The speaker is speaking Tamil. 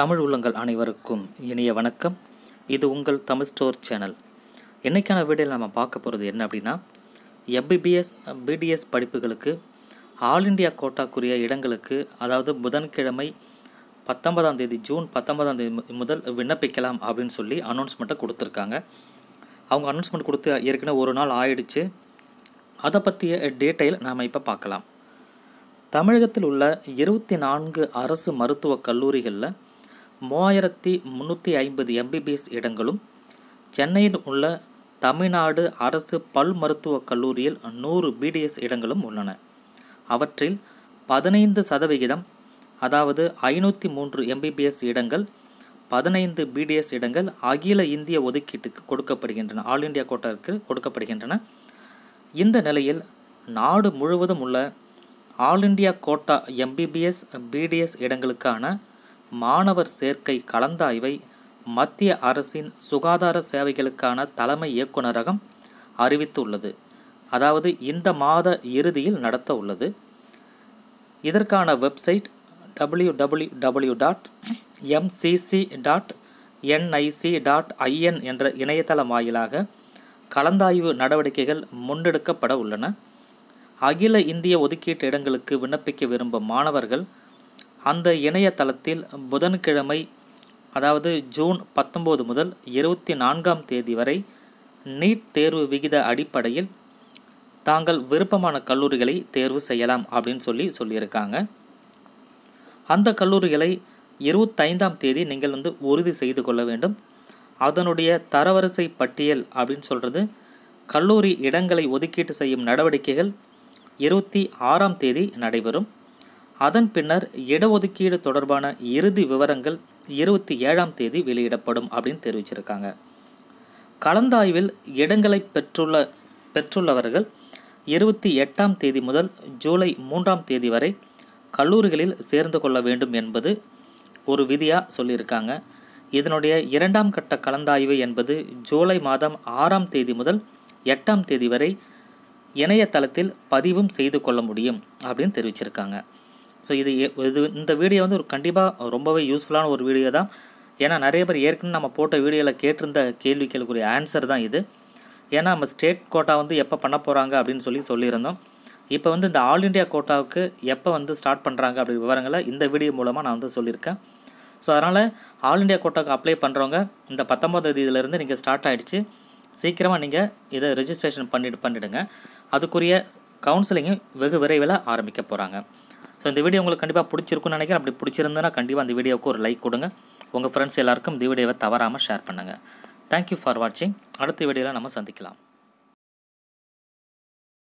தமிழ் உள்ளங்கள் அனைவருக்கும் இனிய வணக்கம் இது உங்கள் தமிழ் ஸ்டோர் சேனல் இன்றைக்கான வீடியோவில் நம்ம பார்க்க போகிறது என்ன அப்படின்னா எம்பிபிஎஸ் பிடிஎஸ் படிப்புகளுக்கு ஆல் இண்டியா கோட்டாக்குரிய இடங்களுக்கு அதாவது புதன்கிழமை பத்தொன்பதாம் தேதி ஜூன் பத்தொன்பதாம் தேதி முதல் விண்ணப்பிக்கலாம் அப்படின்னு சொல்லி அனௌன்ஸ்மெண்ட்டை கொடுத்துருக்காங்க அவங்க அனௌன்ஸ்மெண்ட் கொடுத்து ஏற்கனவே ஒரு நாள் ஆயிடுச்சு அதை பற்றிய டீட்டெயில் நாம் இப்போ பார்க்கலாம் தமிழகத்தில் உள்ள இருபத்தி நான்கு அரசு மருத்துவக் கல்லூரிகளில் மூவாயிரத்தி முந்நூற்றி ஐம்பது எம்பிபிஎஸ் இடங்களும் சென்னையில் உள்ள தமிழ்நாடு அரசு பல் மருத்துவக் கல்லூரியில் நூறு பிடிஎஸ் இடங்களும் உள்ளன அவற்றில் பதினைந்து சதவிகிதம் அதாவது ஐநூற்றி மூன்று எம்பிபிஎஸ் இடங்கள் பதினைந்து பிடிஎஸ் இடங்கள் அகில இந்திய ஒதுக்கீட்டுக்கு கொடுக்கப்படுகின்றன ஆல் இண்டியா கோட்டாவுக்கு கொடுக்கப்படுகின்றன இந்த நிலையில் நாடு முழுவதும் உள்ள all India quota MBBS BDS இடங்களுக்கான மாணவர் சேர்க்கை கலந்தாய்வை மத்திய அரசின் சுகாதார சேவைகளுக்கான தலைமை இயக்குநரகம் அறிவித்துள்ளது அதாவது இந்த மாத இறுதியில் நடத்த உள்ளது இதற்கான website W W W dot MCC dot NIC dot IN என்ற இணையதளம் வாயிலாக கலந்தாய்வு நடவடிக்கைகள் முன்னெடுக்கப்பட உள்ளன அகில இந்திய ஒதுக்கீட்டு இடங்களுக்கு விண்ணப்பிக்க விரும்பும் மாணவர்கள் அந்த இணையதளத்தில் புதன்கிழமை அதாவது ஜூன் பத்தொம்பது முதல் இருபத்தி நான்காம் தேதி வரை நீட் தேர்வு விகித அடிப்படையில் தாங்கள் விருப்பமான கல்லூரிகளை தேர்வு செய்யலாம் அப்படின்னு சொல்லி சொல்லியிருக்காங்க அந்த கல்லூரிகளை இருபத்தைந்தாம் தேதி நீங்கள் வந்து உறுதி செய்து கொள்ள வேண்டும் அதனுடைய தரவரிசை பட்டியல் அப்படின்னு சொல்கிறது கல்லூரி இடங்களை ஒதுக்கீட்டு செய்யும் நடவடிக்கைகள் இருபத்தி ஆறாம் தேதி நடைபெறும் அதன் பின்னர் இடஒதுக்கீடு தொடர்பான இறுதி விவரங்கள் இருபத்தி ஏழாம் தேதி வெளியிடப்படும் அப்படின்னு தெரிவிச்சிருக்காங்க கலந்தாய்வில் இடங்களை பெற்றுள்ள பெற்றுள்ளவர்கள் இருபத்தி எட்டாம் தேதி முதல் ஜூலை மூன்றாம் தேதி வரை கல்லூரிகளில் சேர்ந்து கொள்ள வேண்டும் என்பது ஒரு விதியாக சொல்லியிருக்காங்க இதனுடைய இரண்டாம் கட்ட கலந்தாய்வு என்பது ஜூலை மாதம் ஆறாம் தேதி முதல் எட்டாம் தேதி வரை இணையதளத்தில் பதிவும் செய்து கொள்ள முடியும் அப்படின்னு தெரிவிச்சிருக்காங்க ஸோ இது இது இந்த வீடியோ வந்து ஒரு கண்டிப்பாக ரொம்பவே யூஸ்ஃபுல்லான ஒரு வீடியோ தான் ஏன்னா நிறைய பேர் ஏற்கனவே நம்ம போட்ட வீடியோவில் கேட்டிருந்த கேள்வி கேள்விக்குரிய ஆன்சர் தான் இது ஏன்னா நம்ம ஸ்டேட் கோட்டா வந்து எப்போ பண்ண போகிறாங்க அப்படின்னு சொல்லி சொல்லியிருந்தோம் இப்போ வந்து இந்த ஆல் இண்டியா கோட்டாவுக்கு எப்போ வந்து ஸ்டார்ட் பண்ணுறாங்க அப்படி விவரங்களை இந்த வீடியோ மூலமாக நான் வந்து சொல்லியிருக்கேன் ஸோ அதனால் ஆல் இண்டியா கோட்டாவுக்கு அப்ளை பண்ணுறவங்க இந்த பத்தொம்பது தேதியிலேருந்து நீங்கள் ஸ்டார்ட் ஆகிடுச்சு சீக்கிரமாக நீங்கள் இதை ரிஜிஸ்ட்ரேஷன் பண்ணிட்டு பண்ணிவிடுங்க அதுக்குரிய கவுன்சிலிங்கும் வெகு விரைவில் ஆரம்பிக்க போகிறாங்க ஸோ இந்த வீடியோ உங்களுக்கு கண்டிப்பாக பிடிச்சிருக்குன்னு நினைக்கிறேன் அப்படி பிடிச்சிருந்தேன்னா கண்டிப்பாக அந்த வீடியோவுக்கு ஒரு லைக் கொடுங்க உங்கள் ஃப்ரெண்ட்ஸ் எல்லாருக்கும் இந்த வீடியோவை தவறாமல் ஷேர் பண்ணுங்கள் தேங்க்யூ ஃபார் வாட்சிங் அடுத்த வீடியோவில் நம்ம சந்திக்கலாம்